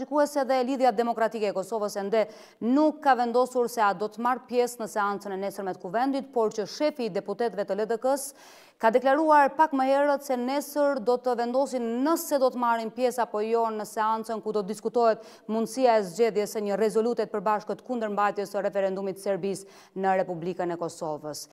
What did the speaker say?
Shikuese dhe Lidhja Demokratike e Kosovës e ndë nuk ka vendosur se a do të marë pjesë në seancën e nesër me të kuvendit, por që shefi i deputetve të ledëkës ka deklaruar pak më herët se nesër do të vendosin nëse do të marrin pjesë apo jo në seancën ku do të diskutohet mundësia e zgjedhje se një rezolutet përbashkët kundër mbajtjes të referendumit Serbis në Republikën e Kosovës.